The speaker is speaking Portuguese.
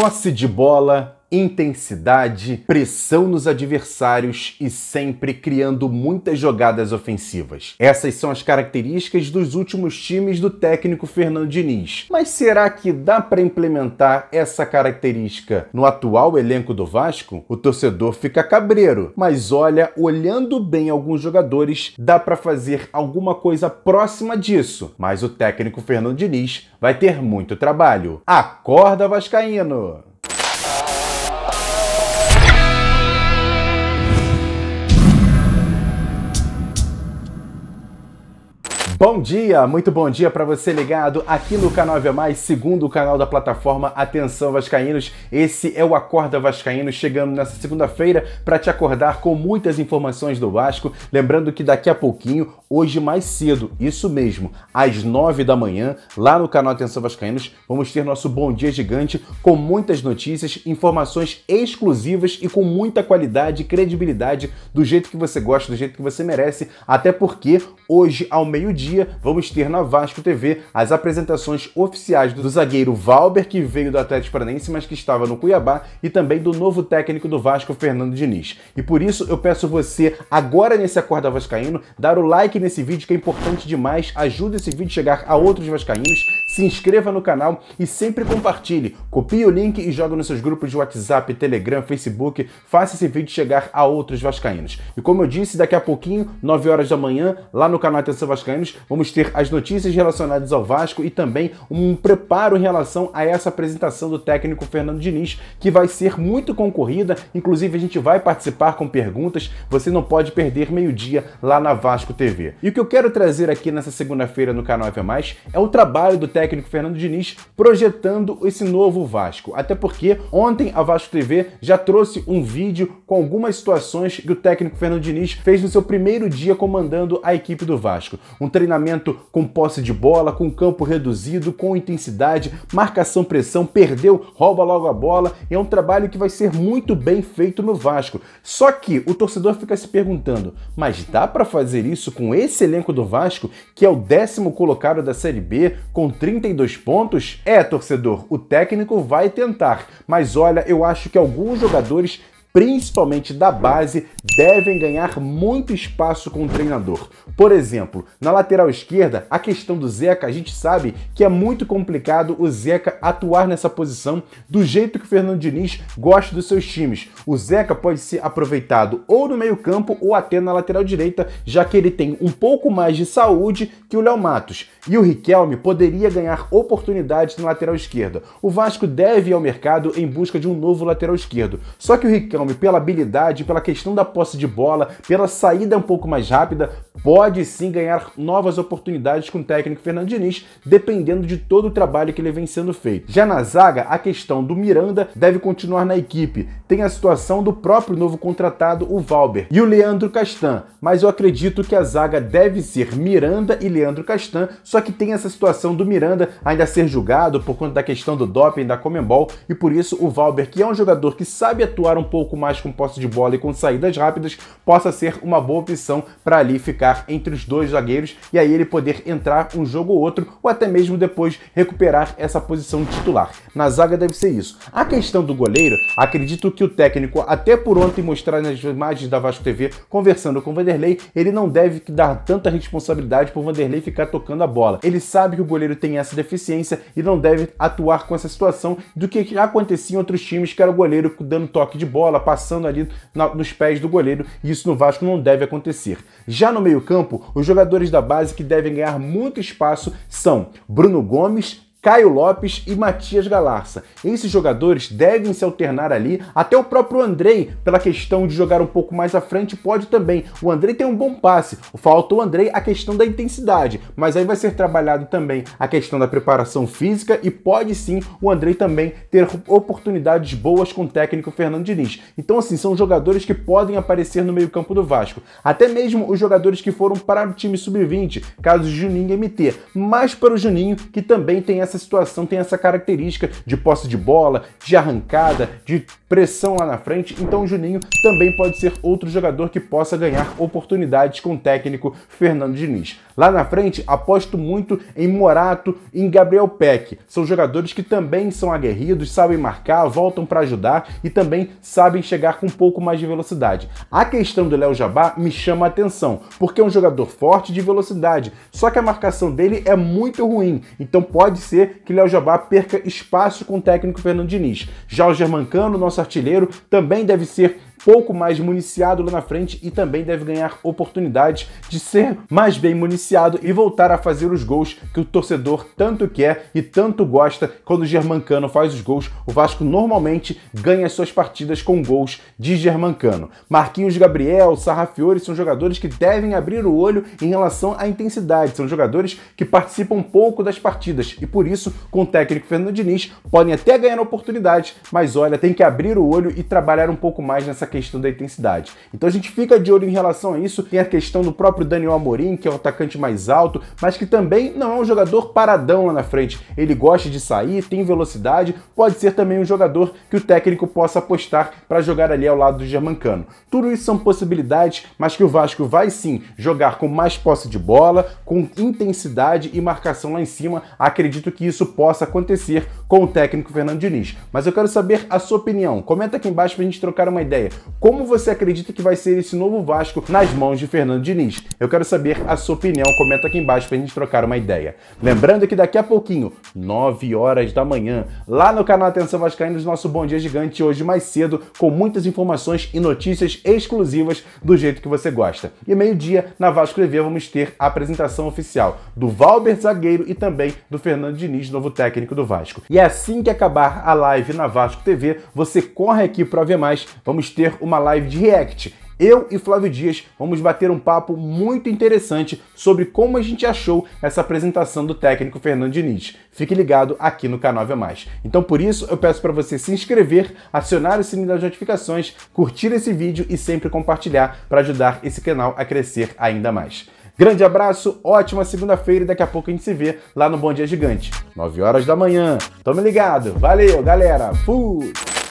posse de bola intensidade, pressão nos adversários e sempre criando muitas jogadas ofensivas. Essas são as características dos últimos times do técnico Fernando Diniz. Mas será que dá para implementar essa característica no atual elenco do Vasco? O torcedor fica cabreiro, mas olha, olhando bem alguns jogadores, dá para fazer alguma coisa próxima disso. Mas o técnico Fernando Diniz vai ter muito trabalho. Acorda Vascaíno! Bom dia, muito bom dia para você ligado aqui no canal Ave Mais, segundo o canal da plataforma Atenção Vascaínos. Esse é o Acorda Vascaínos, chegando nessa segunda-feira para te acordar com muitas informações do Vasco. Lembrando que daqui a pouquinho, hoje mais cedo, isso mesmo, às nove da manhã, lá no canal Atenção Vascaínos, vamos ter nosso Bom Dia Gigante com muitas notícias, informações exclusivas e com muita qualidade e credibilidade, do jeito que você gosta, do jeito que você merece, até porque hoje ao meio-dia dia vamos ter na Vasco TV as apresentações oficiais do zagueiro Valber, que veio do Atlético Paranense, mas que estava no Cuiabá, e também do novo técnico do Vasco, Fernando Diniz. E por isso eu peço você, agora nesse Acorda Vascaíno, dar o like nesse vídeo que é importante demais, ajuda esse vídeo a chegar a outros vascaínos, se inscreva no canal e sempre compartilhe. Copie o link e joga nos seus grupos de WhatsApp, Telegram, Facebook, faça esse vídeo chegar a outros vascaínos. E como eu disse, daqui a pouquinho, 9 horas da manhã, lá no canal Atenção Vascaínos, vamos ter as notícias relacionadas ao Vasco e também um preparo em relação a essa apresentação do técnico Fernando Diniz, que vai ser muito concorrida. Inclusive, a gente vai participar com perguntas. Você não pode perder meio-dia lá na Vasco TV. E o que eu quero trazer aqui nessa segunda-feira no canal F Mais é o trabalho do técnico Fernando Diniz projetando esse novo Vasco. Até porque ontem a Vasco TV já trouxe um vídeo com algumas situações que o técnico Fernando Diniz fez no seu primeiro dia comandando a equipe do Vasco. Um tre treinamento com posse de bola, com campo reduzido, com intensidade, marcação, pressão, perdeu, rouba logo a bola. É um trabalho que vai ser muito bem feito no Vasco. Só que o torcedor fica se perguntando: mas dá para fazer isso com esse elenco do Vasco, que é o décimo colocado da Série B, com 32 pontos? É, torcedor, o técnico vai tentar, mas olha, eu acho que alguns jogadores principalmente da base, devem ganhar muito espaço com o treinador. Por exemplo, na lateral esquerda, a questão do Zeca, a gente sabe que é muito complicado o Zeca atuar nessa posição do jeito que o Fernando Diniz gosta dos seus times. O Zeca pode ser aproveitado ou no meio-campo ou até na lateral direita, já que ele tem um pouco mais de saúde que o Léo Matos. E o Riquelme poderia ganhar oportunidades na lateral esquerda. O Vasco deve ir ao mercado em busca de um novo lateral esquerdo. Só que o Riquelme pela habilidade, pela questão da posse de bola, pela saída um pouco mais rápida, pode sim ganhar novas oportunidades com o técnico Fernando Diniz, dependendo de todo o trabalho que ele vem sendo feito. Já na zaga, a questão do Miranda deve continuar na equipe. Tem a situação do próprio novo contratado, o Valber, e o Leandro Castan, mas eu acredito que a zaga deve ser Miranda e Leandro Castan, só que tem essa situação do Miranda ainda ser julgado por conta da questão do doping da Comembol, e por isso o Valber, que é um jogador que sabe atuar um pouco pouco mais com posse de bola e com saídas rápidas, possa ser uma boa opção para ali ficar entre os dois zagueiros e aí ele poder entrar um jogo ou outro, ou até mesmo depois recuperar essa posição titular. Na zaga deve ser isso. A questão do goleiro, acredito que o técnico, até por ontem mostrar nas imagens da Vasco TV, conversando com o Vanderlei, ele não deve dar tanta responsabilidade o Vanderlei ficar tocando a bola. Ele sabe que o goleiro tem essa deficiência e não deve atuar com essa situação do que já acontecia em outros times, que era o goleiro dando toque de bola, bola passando ali na, nos pés do goleiro e isso no Vasco não deve acontecer. Já no meio-campo, os jogadores da base que devem ganhar muito espaço são Bruno Gomes, Caio Lopes e Matias Galarça. Esses jogadores devem se alternar ali, até o próprio Andrei, pela questão de jogar um pouco mais à frente, pode também. O Andrei tem um bom passe, falta o Andrei a questão da intensidade, mas aí vai ser trabalhado também a questão da preparação física e pode sim o Andrei também ter oportunidades boas com o técnico Fernando Diniz. Então assim, são jogadores que podem aparecer no meio campo do Vasco. Até mesmo os jogadores que foram para o time sub-20, caso Juninho MT, mas para o Juninho que também tem essa essa situação tem essa característica de posse de bola, de arrancada, de pressão lá na frente, então o Juninho também pode ser outro jogador que possa ganhar oportunidades com o técnico Fernando Diniz. Lá na frente, aposto muito em Morato e em Gabriel Peck. São jogadores que também são aguerridos, sabem marcar, voltam para ajudar e também sabem chegar com um pouco mais de velocidade. A questão do Léo Jabá me chama a atenção, porque é um jogador forte de velocidade, só que a marcação dele é muito ruim, então pode ser que Léo Jabá perca espaço com o técnico Fernando Diniz. Já o Germancano, nosso nosso artilheiro, também deve ser pouco mais municiado lá na frente e também deve ganhar oportunidades de ser mais bem municiado e voltar a fazer os gols que o torcedor tanto quer e tanto gosta. Quando o Germancano faz os gols, o Vasco normalmente ganha suas partidas com gols de Germancano. Marquinhos Gabriel, Sarrafiori são jogadores que devem abrir o olho em relação à intensidade, são jogadores que participam pouco das partidas e por isso, com o técnico Fernando Diniz, podem até ganhar oportunidades, mas olha, tem que abrir o olho e trabalhar um pouco mais nessa questão questão da é intensidade. Então a gente fica de olho em relação a isso. Tem a questão do próprio Daniel Amorim, que é o atacante mais alto, mas que também não é um jogador paradão lá na frente. Ele gosta de sair, tem velocidade, pode ser também um jogador que o técnico possa apostar para jogar ali ao lado do Germancano. Tudo isso são possibilidades, mas que o Vasco vai sim jogar com mais posse de bola, com intensidade e marcação lá em cima. Acredito que isso possa acontecer com o técnico Fernando Diniz. Mas eu quero saber a sua opinião. Comenta aqui embaixo para a gente trocar uma ideia. Como você acredita que vai ser esse novo Vasco nas mãos de Fernando Diniz? Eu quero saber a sua opinião, comenta aqui embaixo pra gente trocar uma ideia. Lembrando que daqui a pouquinho, 9 horas da manhã, lá no canal Atenção Vascaínos, nosso Bom Dia Gigante hoje mais cedo, com muitas informações e notícias exclusivas do jeito que você gosta. E meio-dia, na Vasco TV, vamos ter a apresentação oficial do Valber Zagueiro e também do Fernando Diniz, novo técnico do Vasco. E assim que acabar a live na Vasco TV, você corre aqui pro ver Mais, vamos ter uma live de react. Eu e Flávio Dias vamos bater um papo muito interessante sobre como a gente achou essa apresentação do técnico Fernando Diniz. Fique ligado aqui no canal a Mais. Então por isso eu peço para você se inscrever, acionar o sininho das notificações, curtir esse vídeo e sempre compartilhar para ajudar esse canal a crescer ainda mais. Grande abraço, ótima segunda-feira e daqui a pouco a gente se vê lá no Bom Dia Gigante, 9 horas da manhã. Tamo ligado. Valeu, galera. Fui.